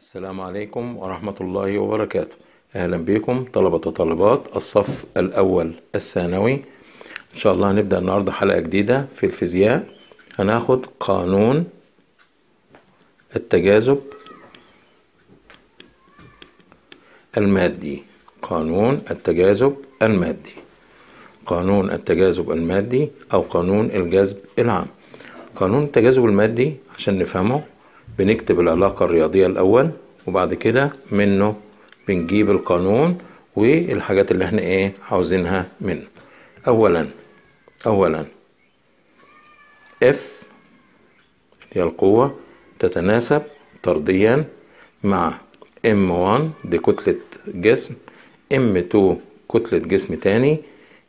السلام عليكم ورحمة الله وبركاته أهلا بكم طلبة وطالبات الصف الأول الثانوي إن شاء الله هنبدأ النهاردة حلقة جديدة في الفيزياء هناخد قانون التجاذب المادي قانون التجاذب المادي قانون التجاذب المادي أو قانون الجذب العام قانون التجاذب المادي عشان نفهمه بنكتب العلاقة الرياضية الأول وبعد كده منه بنجيب القانون والحاجات اللي احنا ايه عاوزينها منه أولا أولا اف هي القوة تتناسب طرديا مع M1 دي كتلة جسم M2 كتلة جسم تاني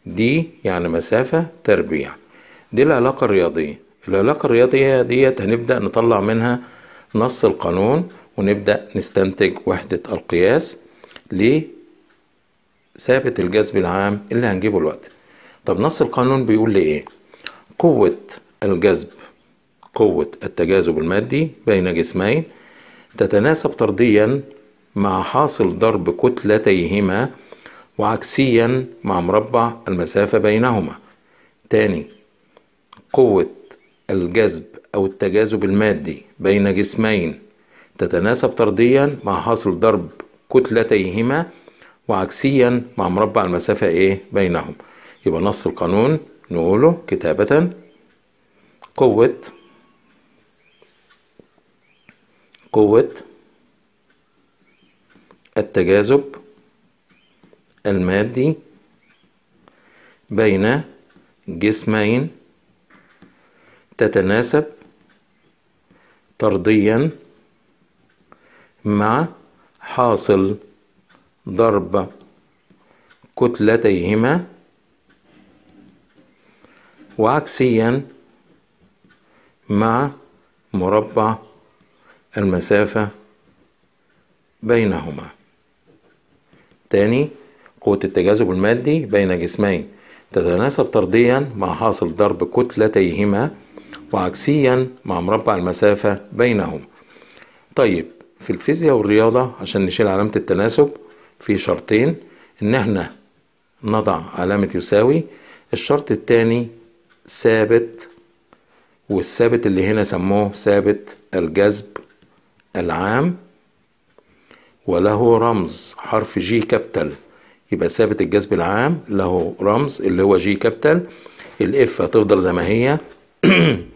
دي يعني مسافة تربيع دي العلاقة الرياضية العلاقة الرياضية ديت هنبدأ نطلع منها نص القانون ونبدأ نستنتج وحدة القياس لثابت الجذب العام اللي هنجيبه الوقت طب نص القانون بيقول لي ايه قوة الجذب قوة التجاذب المادي بين جسمين تتناسب طرديا مع حاصل ضرب كتلتيهما وعكسيا مع مربع المسافة بينهما تاني قوة الجذب أو التجاذب المادي بين جسمين تتناسب طرديا مع حاصل ضرب كتلتيهما وعكسيا مع مربع المسافة إيه بينهم يبقى نص القانون نقوله كتابة قوة قوة التجاذب المادي بين جسمين تتناسب طرديا مع حاصل ضرب كتلتيهما وعكسيا مع مربع المسافة بينهما تاني قوة التجاذب المادي بين جسمين تتناسب طرديا مع حاصل ضرب كتلتيهما وعكسيا مع مربع المسافة بينهم طيب في الفيزياء والرياضة عشان نشيل علامة التناسب في شرطين ان احنا نضع علامة يساوي الشرط الثاني ثابت والثابت اللي هنا سموه ثابت الجذب العام وله رمز حرف جي كابتل يبقى ثابت الجذب العام له رمز اللي هو جي كابتل الاف هتفضل زي ما هي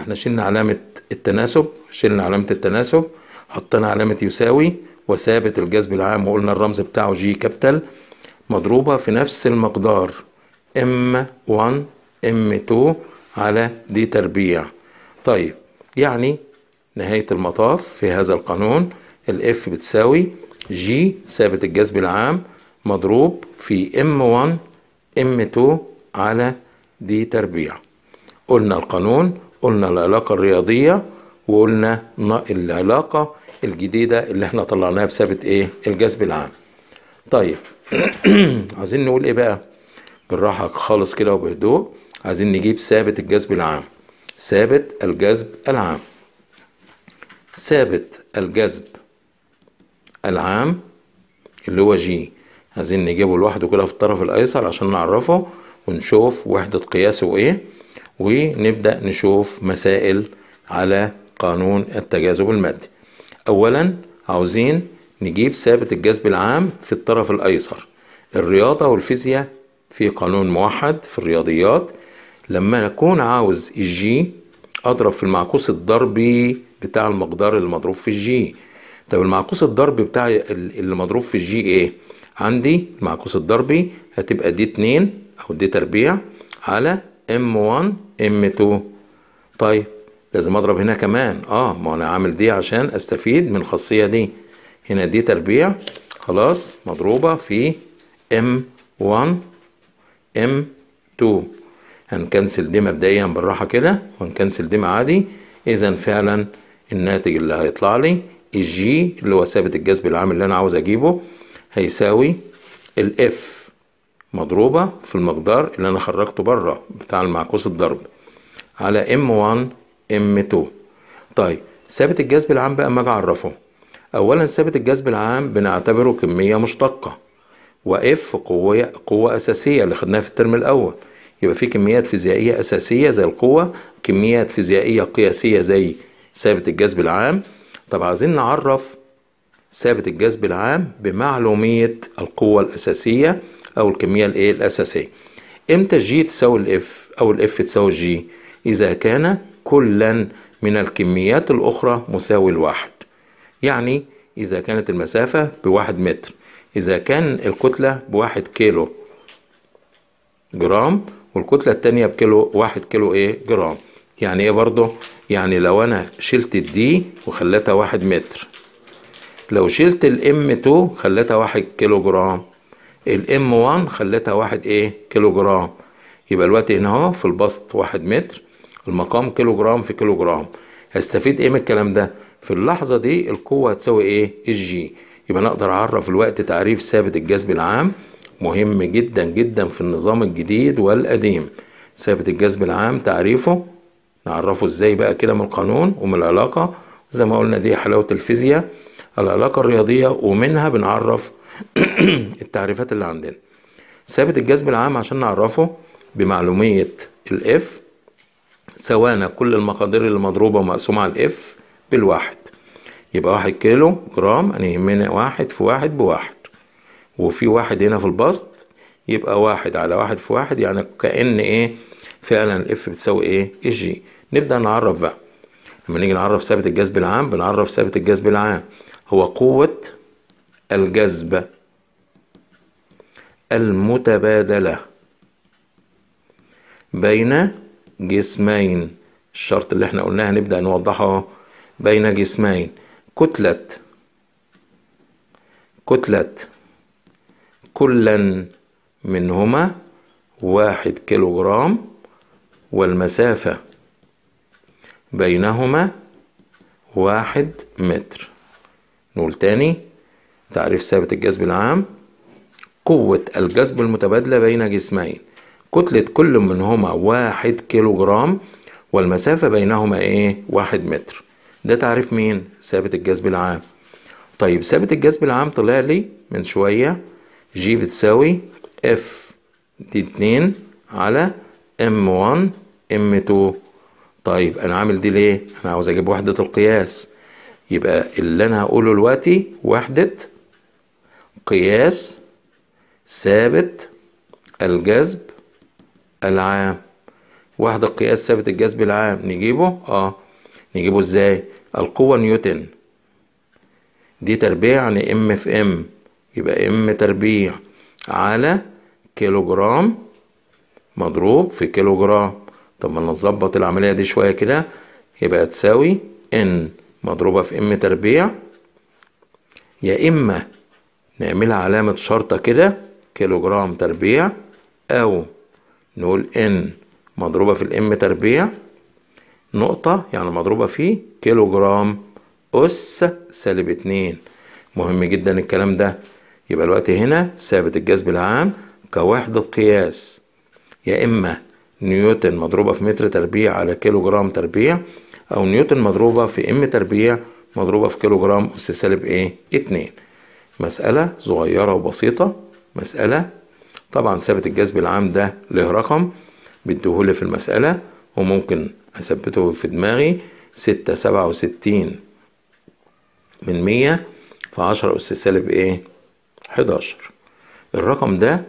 احنا شلنا علامة التناسب شلنا علامة التناسب حطينا علامة يساوي وثابت الجذب العام وقلنا الرمز بتاعه جي كابيتال مضروبة في نفس المقدار ام 1 ام 2 على دي تربيع طيب يعني نهاية المطاف في هذا القانون الاف بتساوي جي ثابت الجذب العام مضروب في ام 1 ام 2 على دي تربيع قلنا القانون قلنا العلاقة الرياضية وقلنا ما العلاقة الجديدة اللي احنا طلعناها بسبب ايه الجذب العام طيب عايزين نقول ايه بقى بالراحة خالص كده وبهدوء عايزين نجيب ثابت الجذب العام ثابت الجذب العام ثابت الجذب العام اللي هو جي عايزين نجيبه لوحده كده في الطرف الايسر عشان نعرفه ونشوف وحدة قياسه ايه ونبدأ نشوف مسائل على قانون التجاذب المادي أولا عاوزين نجيب ثابت الجذب العام في الطرف الأيسر الرياضة والفيزياء في قانون موحد في الرياضيات لما أكون عاوز الجي أضرب في المعكوس الضربي بتاع المقدار اللي مضروب في الجي طب المعكوس الضربي بتاع اللي مضروب في الجي ايه عندي المعكوس الضربي هتبقى دي اتنين أو دي تربيع على M1 M2 طيب لازم اضرب هنا كمان اه ما انا عامل دي عشان استفيد من الخاصية دي هنا دي تربيع خلاص مضروبة في M1 M2 هنكنسل دي مبدئيا بالراحة كده وهنكنسل دي عادي اذا فعلا الناتج اللي هيطلع لي الجي اللي هو ثابت الجذب العام اللي انا عاوز اجيبه هيساوي الاف مضروبة في المقدار اللي أنا خرجته بره بتاع المعكوس الضرب على M1 M2 طيب ثابت الجذب العام بقى أما أجي أعرفه أولا ثابت الجذب العام بنعتبره كمية مشتقة وإف قوة قوة أساسية اللي خدناها في الترم الأول يبقى في كميات فيزيائية أساسية زي القوة كميات فيزيائية قياسية زي ثابت الجذب العام طب عايزين نعرف ثابت الجذب العام بمعلومية القوة الأساسية او الكميه الايه الاساسيه امتى الجي تساوي الاف او الاف تساوي الجي اذا كان كلا من الكميات الاخرى مساوي لواحد يعني اذا كانت المسافه بواحد متر اذا كان الكتله بواحد كيلو جرام والكتله التانيه بكيلو واحد كيلو ايه جرام يعني ايه برضه يعني لو انا شلت الدي وخليتها واحد متر لو شلت الام 2 خليتها واحد كيلو جرام الام 1 خليتها واحد ايه كيلو جرام يبقى الوقت هنا اهو في البسط واحد متر المقام كيلو جرام في كيلو جرام هستفيد ايه من الكلام ده في اللحظة دي القوة هتساوي ايه الجي يبقى انا اقدر اعرف الوقت تعريف ثابت الجذب العام مهم جدا جدا في النظام الجديد والقديم ثابت الجذب العام تعريفه نعرفه ازاي بقى كده من القانون ومن العلاقة زي ما قلنا دي حلاوة الفيزياء العلاقة الرياضية ومنها بنعرف التعريفات اللي عندنا ثابت الجذب العام عشان نعرفه بمعلومية الاف سوانا كل المقادير اللي مضروبة ومقسومة على الاف بالواحد يبقى واحد كيلو جرام أنا يعني يهمنا واحد في واحد بواحد وفي واحد هنا في البسط يبقى واحد على واحد في واحد يعني كأن ايه فعلا الاف بتساوي ايه الجي نبدأ نعرف بقى لما نيجي نعرف ثابت الجذب العام بنعرف ثابت الجذب العام هو قوة الجذب المتبادلة بين جسمين الشرط اللي احنا قلناه هنبدأ نوضحه بين جسمين كتلة كتلة كلا منهما واحد كيلو جرام والمسافة بينهما واحد متر نقول تاني تعريف ثابت الجذب العام قوة الجذب المتبادلة بين جسمين كتلة كل منهما واحد كيلو جرام والمسافة بينهما ايه واحد متر ده تعريف مين ثابت الجذب العام طيب ثابت الجذب العام طلع لي من شوية جي بتساوي اف دي اتنين علي ام وان ام تو طيب انا عامل دي ليه انا عاوز اجيب وحدة القياس يبقى اللي انا هقوله دلوقتي وحدة قياس ثابت الجذب العام واحد قياس ثابت الجذب العام نجيبه اه نجيبه ازاي القوة نيوتن دي تربيع ام في ام يبقى ام تربيع على جرام مضروب في جرام طب ما نظبط العملية دي شوية كده يبقى تساوي ان مضروبة في ام تربيع يا اما نعملها علامة شرطة كده كيلو جرام تربيع أو نقول إن مضروبة في الإم تربيع نقطة يعني مضروبة في كيلو جرام أس سالب اتنين مهم جدا الكلام ده يبقى الوقت هنا ثابت الجذب العام كوحدة قياس يا إما نيوتن مضروبة في متر تربيع على كيلو جرام تربيع أو نيوتن مضروبة في إم تربيع مضروبة في كيلو جرام أس سالب إيه؟ اتنين مسألة صغيرة وبسيطة مسألة طبعا ثابت الجذب العام ده له رقم بيديهولي في المسألة وممكن أثبته في دماغي ستة سبعة وستين من مية في عشرة أس سالب إيه؟ حداشر الرقم ده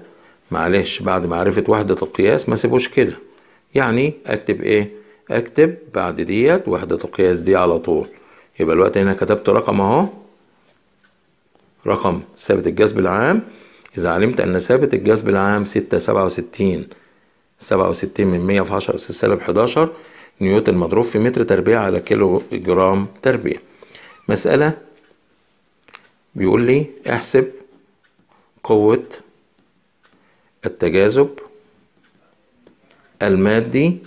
معلش بعد معرفة وحدة القياس ما سيبوش كده يعني أكتب إيه؟ أكتب بعد ديت وحدة القياس دي على طول يبقى الوقت هنا كتبت رقم أهو رقم ثابت الجذب العام إذا علمت أن ثابت الجذب العام ستة سبعة وستين سبعة وستين من مية في عشرة أس سالب حداشر نيوتن مضروب في متر تربيع على كيلو جرام تربيع مسألة بيقول لي احسب قوة التجاذب المادي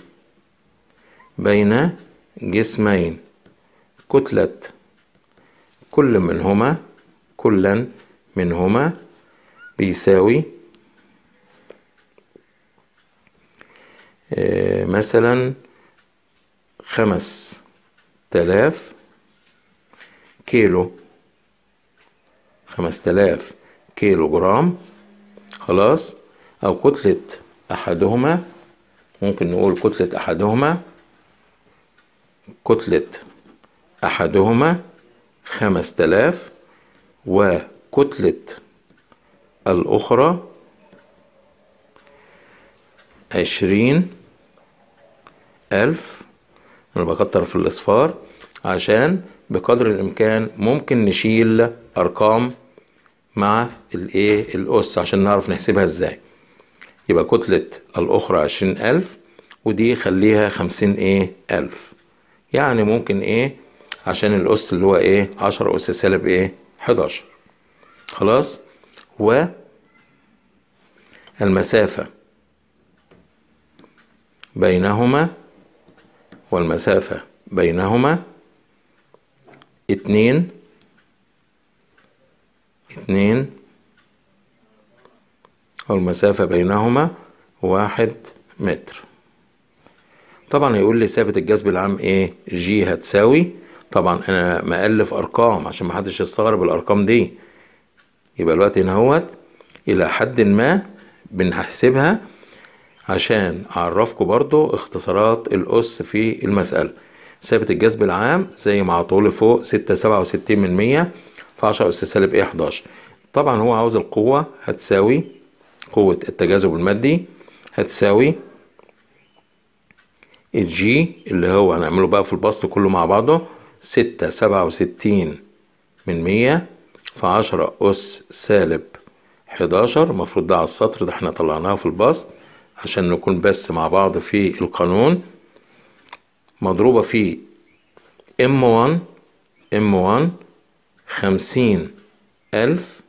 بين جسمين كتلة كل منهما كلا منهما بيساوي آه، مثلا خمس تلاف كيلو خمس تلاف كيلو جرام خلاص أو كتلة أحدهما ممكن نقول كتلة أحدهما كتلة أحدهما خمس تلاف وكتلة الأخرى عشرين ألف أنا بكتر في الأصفار عشان بقدر الإمكان ممكن نشيل أرقام مع الإيه الأس عشان نعرف نحسبها إزاي يبقى كتلة الأخرى عشرين ألف ودي خليها خمسين إيه ألف يعني ممكن إيه عشان الأس اللي هو إيه عشرة أس سالب إيه 11 خلاص و المسافة بينهما والمسافة بينهما اتنين اتنين والمسافة بينهما واحد متر طبعا هيقول لي ثابت الجذب العام ايه جي هتساوي طبعا انا مألف ارقام عشان ما حدش يستغرب الارقام دي يبقى الوقت هنا اهوت الى حد ما بنحسبها عشان اعرفكم برضو اختصارات الاس في المسألة ثابت الجذب العام زي ما عطول فوق ستة سبعة وستين من مية في عشرة اس سالب ايه حداشر طبعا هو عاوز القوة هتساوي قوة التجاذب المادي هتساوي الجي اللي هو هنعمله بقى في البسط كله مع بعضه ستة سبعة وستين من مية في عشرة أس سالب حداشر المفروض ده على السطر ده احنا طلعناه في البسط عشان نكون بس مع بعض في القانون مضروبة في ام وان ام وان خمسين ألف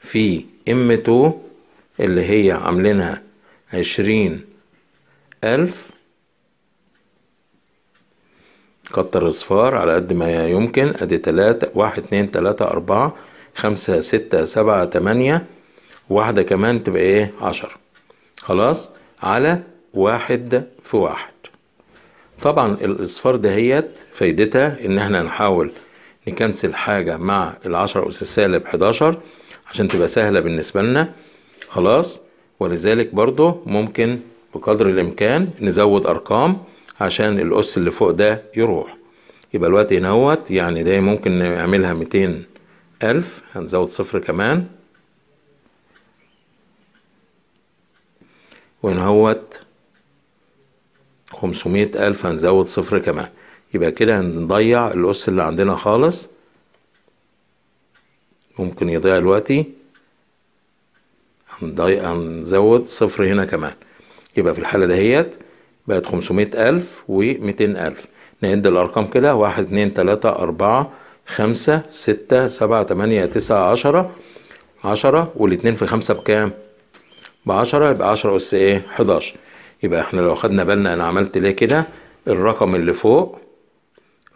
في ام تو اللي هي عاملينها عشرين ألف كتر اصفار على قد ما يمكن ادي تلاتة واحد اتنين تلاتة اربعة خمسة ستة سبعة تمانية واحدة كمان تبقى ايه عشرة خلاص على واحد في واحد طبعا الاصفار دهيت فايدتها ان احنا نحاول نكنسل حاجة مع العشرة أس سالب حداشر عشان تبقى سهلة بالنسبة لنا خلاص ولذلك برضو ممكن بقدر الإمكان نزود أرقام عشان الأس اللي فوق ده يروح يبقى الوقت هنا هوت يعني ده ممكن نعملها ميتين ألف هنزود صفر كمان وهنا هوت خمسمية ألف هنزود صفر كمان يبقى كده هنضيع الأس اللي عندنا خالص ممكن يضيع دلوقتي هنزود صفر هنا كمان يبقى في الحالة دهيت بقت 500000 و200000 نعد الأرقام كده واحد اتنين تلاتة أربعة خمسة ستة سبعة تمانية تسعة عشرة عشرة والاتنين في خمسة بكام؟ بعشرة يبقى عشرة أس إيه؟ حداشر يبقى إحنا لو خدنا بالنا أنا عملت ليه كده الرقم اللي فوق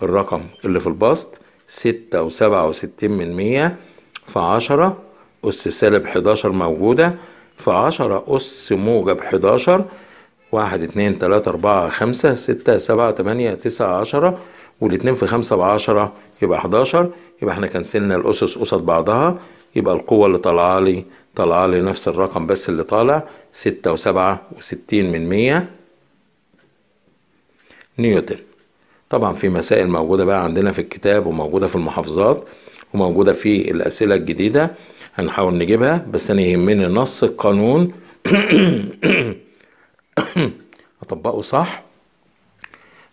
الرقم اللي في البسط ستة وسبعة وستين من مية في عشرة أس سالب حداشر موجودة في عشرة أس موجب حداشر واحد اتنين تلاتة أربعة خمسة ستة سبعة تمانية تسعة عشرة والاتنين في خمسة بعشرة يبقى حداشر يبقى احنا كنسلنا الأسس قصاد بعضها يبقى القوة اللي طالعة لي طالعة لي نفس الرقم بس اللي طالع ستة وسبعة وستين من مية نيوتن طبعا في مسائل موجودة بقى عندنا في الكتاب وموجودة في المحافظات وموجودة في الأسئلة الجديدة هنحاول نجيبها بس أنا يهمني نص القانون اطبقه صح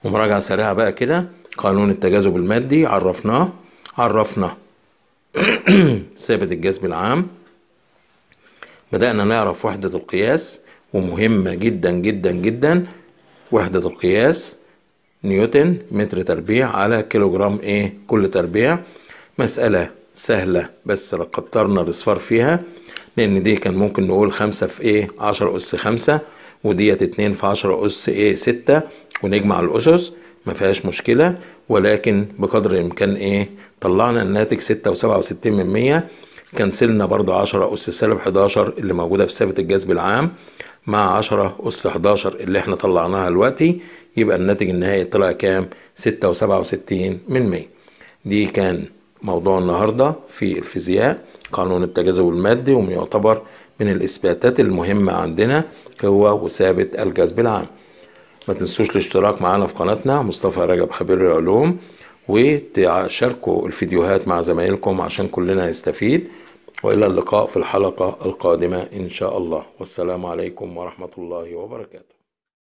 ومراجعه سريعه بقى كده قانون التجاذب المادي عرفناه عرفنا ثابت الجذب العام بدأنا نعرف وحدة القياس ومهمة جدا جدا جدا وحدة القياس نيوتن متر تربيع على كيلوغرام ايه كل تربيع مسألة سهلة بس كترنا الاصفار فيها لأن دي كان ممكن نقول خمسة في ايه عشر أس خمسة وديت 2 في 10 أس إيه 6 ونجمع الأسس ما فيهاش مشكلة ولكن بقدر الإمكان إيه طلعنا الناتج 6.67 من 100 كنسلنا برضو 10 أس سالب 11 اللي موجودة في ثابت الجذب العام مع 10 أس 11 اللي احنا طلعناها دلوقتي يبقى الناتج النهائي طلع كام؟ 6.67 من 100 دي كان موضوع النهاردة في الفيزياء قانون التجاذب المادي ويعتبر من الإثباتات المهمة عندنا هو وثابة الجذب العام ما تنسوش الاشتراك معنا في قناتنا مصطفى رجب خبير العلوم وتشاركوا الفيديوهات مع زمايلكم عشان كلنا نستفيد وإلى اللقاء في الحلقة القادمة إن شاء الله والسلام عليكم ورحمة الله وبركاته